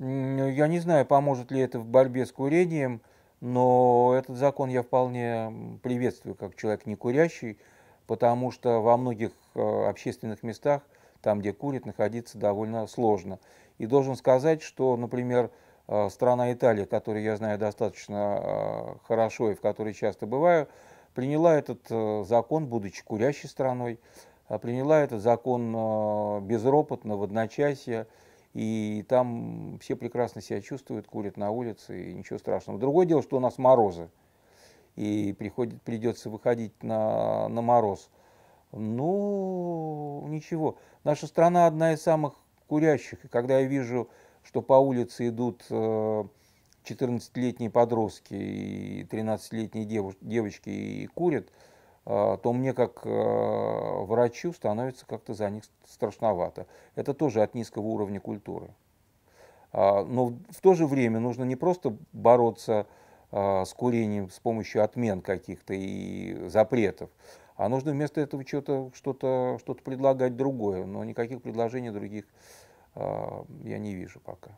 Я не знаю, поможет ли это в борьбе с курением, но этот закон я вполне приветствую как человек не курящий, потому что во многих э, общественных местах, там, где курит, находиться довольно сложно. И должен сказать, что, например, э, страна Италия, которую я знаю достаточно э, хорошо и в которой часто бываю, приняла этот закон, будучи курящей страной, приняла этот закон безропотно, в одночасье, и там все прекрасно себя чувствуют, курят на улице, и ничего страшного. Другое дело, что у нас морозы, и приходит, придется выходить на, на мороз. Ну, ничего. Наша страна одна из самых курящих. И когда я вижу, что по улице идут 14-летние э, подростки и 13-летние девушки и курят, а, то мне как а, врачу становится как-то за них страшновато. Это тоже от низкого уровня культуры. А, но в то же время нужно не просто бороться с курением с помощью отмен каких-то и запретов, а нужно вместо этого что-то что -то, что предлагать другое. Но никаких предложений других я не вижу пока.